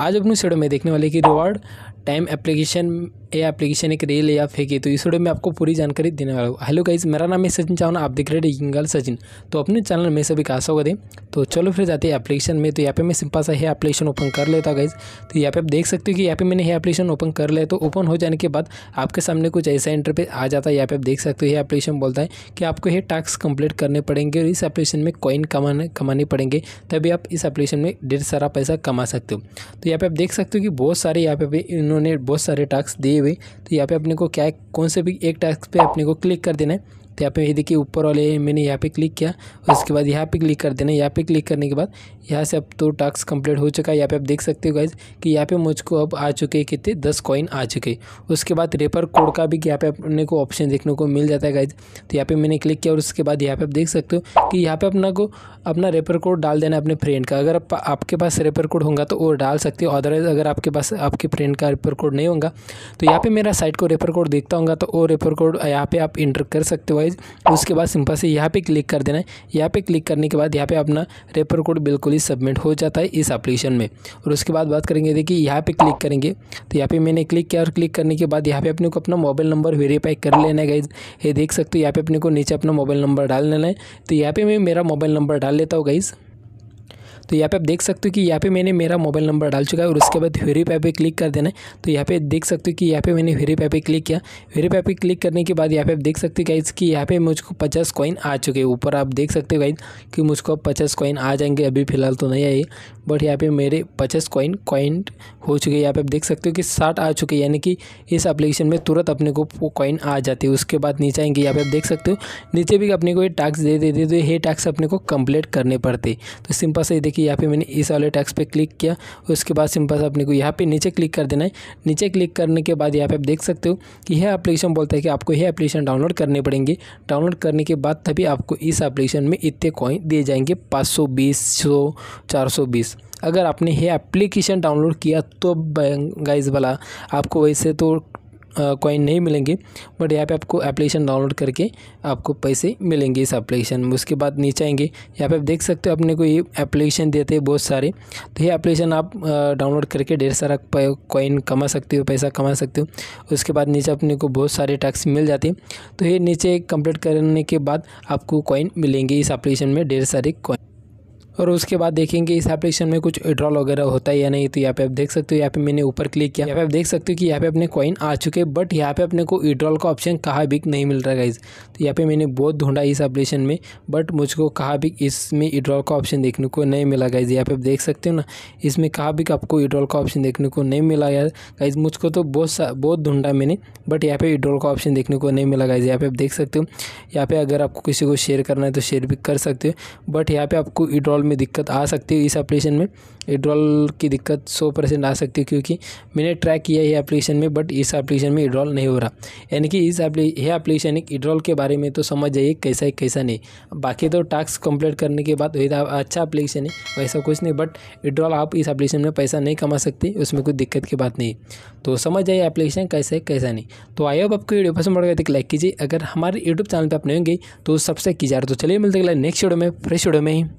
आज अपनी स्टूडियो में देखने वाले कि reward time application a application एक रेल या फेक है तो इस वीडियो में आपको पूरी जानकारी देने वाला हूँ हेलो गाइज मेरा नाम है सचिन चौहान आप देख रहे हैं गंगाल सचिन तो अपने चैनल में सभी का स्वागत दें तो चलो फिर जाते हैं एप्लीकेशन में तो यहाँ पे मैं सिंपल सा है एप्लीकेशन ओपन कर लेता हूँ गाइज तो यहाँ पे आप देख सकते हो कि यहाँ पे मैंने ये एप्लीकेशन ओपन कर लिया तो ओपन हो जाने के बाद आपके सामने कुछ ऐसा पर आ जाता है यहाँ पे आप देख सकते हो ये एप्लीकेशन बोलता है कि आपको ये टास्क कंप्लीट करने पड़ेंगे और इस एप्लीकेशन में कॉइन कमाने कमाने पड़ेंगे तभी आप इस एप्लीकेशन में ढेर सारा पैसा कमा सकते हो तो यहाँ पे आप देख सकते हो कि बहुत सारे यहाँ पे इन्होंने बहुत सारे टास्क दिए हुए तो यहाँ पे अपने को क्या कौन से भी एक टास्क पे अपने को क्लिक कर देना है तो यहाँ पे ये देखिए ऊपर वाले मैंने यहाँ पे क्लिक किया और इसके बाद यहाँ पे क्लिक कर देना यहाँ पे क्लिक करने के बाद यहाँ से अब तो टास्क कंप्लीट हो चुका है यहाँ पे आप देख सकते हो गाइज कि यहाँ पे मुझको अब आ चुके हैं कितने दस कॉइन आ चुके उसके बाद रेपर कोड का भी यहाँ पे अपने को ऑप्शन देखने को मिल जाता है गाइज तो यहाँ पर मैंने क्लिक किया और उसके बाद यहाँ पर आप देख सकते हो कि यहाँ पर अपना को अपना रेपर कोड डाल देना अपने फ्रेंड का अगर आपके पास रेपर कोड होगा तो वो डाल सकते हो अदरवाइज़ अगर आपके पास आपके फ्रेंड का रेपर कोड नहीं होगा तो यहाँ पर मेरा साइट को रेपर कोड देखता होगा तो वो रेपर कोड यहाँ पर आप इंटर कर सकते हो वाइज उसके बाद सिंपल से यहाँ पे क्लिक कर देना है यहाँ पे क्लिक करने के बाद यहाँ पे अपना रेफर कोड बिल्कुल ही सबमिट हो जाता है इस एप्लीकेशन में और उसके बाद बात करेंगे देखिए यहाँ पे क्लिक करेंगे तो यहाँ पे मैंने क्लिक किया और क्लिक करने के बाद यहाँ पे अपने को अपना मोबाइल नंबर वेरीफाई कर लेना है गाइज ये देख सकते हो यहाँ पे अपने को नीचे अपना मोबाइल नंबर डाल लेना है तो यहाँ पर मैं मेरा मोबाइल नंबर डाल लेता हूँ गाइज़ तो यहाँ पे आप देख सकते हो कि यहाँ पे मैंने मेरा मोबाइल नंबर डाल चुका है और उसके बाद वेरीफाई पे क्लिक कर देना है तो यहाँ पे देख सकते हो कि यहाँ पे मैंने हेरी पे क्लिक किया हेरी पे क्लिक करने के बाद यहाँ पे आप देख सकते हो गाइज कि यहाँ पे मुझको पचास कॉइन आ चुके हैं ऊपर आप देख सकते हो गाइज कि मुझको पचास कॉइन आ जाएंगे अभी फिलहाल तो नहीं आए बट यहाँ पे मेरे पचास कॉइन कॉइन हो चुके हैं यहाँ पे आप देख सकते हो कि साठ आ चुके यानी कि इस अप्लीकेशन में तुरंत अपने को कॉइन आ जाती है उसके बाद नीचे आएंगे यहाँ पे आप देख सकते हो नीचे भी अपने को ये टास्क दे देते तो ये टास्क अपने को कंप्लीट करने पड़ते तो सिंपल से देखिए कि यहाँ पे मैंने इस वाले टैक्स पे क्लिक किया उसके बाद सिंपल से अपने को यहाँ पे नीचे क्लिक कर देना है नीचे क्लिक करने के बाद यहाँ पे आप देख सकते हो कि यह एप्लीकेशन बोलता है कि आपको यह एप्लीकेशन डाउनलोड करने पड़ेंगे डाउनलोड करने के बाद तभी आपको इस एप्लीकेशन में इतने कॉइन दिए जाएंगे पाँच सौ बीस सौ चार सौ बीस अगर आपने यह एप्लीकेशन डाउनलोड किया तो गाइज वाला आपको वैसे तो कॉइन नहीं मिलेंगे बट यहाँ पे आपको एप्लीकेशन डाउनलोड करके आपको पैसे मिलेंगे इस एप्लीकेशन में उसके बाद नीचे आएंगे यहाँ पे आप देख सकते हो अपने को ये एप्लीकेशन देते हैं बहुत सारे तो ये एप्लीकेशन आप डाउनलोड करके ढेर सारा कॉइन कमा सकते हो पैसा कमा सकते हो उसके बाद नीचे अपने को बहुत सारे टैक्स मिल जाते हैं तो ये नीचे कंप्लीट करने के बाद आपको कॉइन मिलेंगे इस एप्लीकेशन में ढेर सारे कॉइन और उसके बाद देखेंगे इस एप्लीकेशन में कुछ विड्रॉल वगैरह होता है या नहीं तो यहाँ पे आप देख सकते हो यहाँ पे मैंने ऊपर क्लिक किया यहाँ पे आप देख सकते हो कि यहाँ पे अपने कॉइन आ चुके हैं बट यहाँ पे अपने को विड्रॉल का ऑप्शन कहाँ भी नहीं मिल रहा गाइज तो यहाँ पे मैंने बहुत ढूंढा इस एप्लीकेशन में बट मुझको कहाँ भी इसमें विड्रॉल का ऑप्शन देखने को नहीं मिला गाइज यहाँ पे आप देख सकते हो ना इसमें कहाँ भी आपको विड्रॉल का ऑप्शन देखने को नहीं मिला गया गाइज मुझको तो बहुत बहुत ढूंढा मैंने बट यहाँ पे विड्रॉल का ऑप्शन देखने को नहीं मिला गाइज यहाँ पे आप देख सकते हो यहाँ पे अगर आपको किसी को शेयर करना है तो शेयर भी कर सकते हो बट यहाँ पे आपको विड्रॉल में दिक्कत आ सकती है इस एप्लीकेशन में विड्रॉल की दिक्कत 100 परसेंट आ सकती है क्योंकि मैंने ट्रैक किया है एप्लीकेशन में बट इस एप्लीकेशन में विड्रॉल नहीं हो रहा यानी कि इस यह एप्लीकेशन एक विड्रॉल के बारे में तो समझ जाइए कैसा है कैसा नहीं बाकी तो टास्क कंप्लीट करने के बाद वही अच्छा एप्लीकेशन है वैसा कुछ नहीं बट विड्रॉल आप इस एप्लीकेशन में पैसा नहीं कमा सकते उसमें कोई दिक्कत की बात नहीं तो समझ जाइए एप्लीकेशन कैसा है कैसा नहीं तो आइए आपको वीडियो पसंद पड़ गया तो लाइक कीजिए अगर हमारे यूट्यूब चैनल पर आप नहीं होंगे तो सब्सक्राइब कीजिए तो चलिए मिलते नेक्स्ट वीडियो में फ्रेश वीडियो में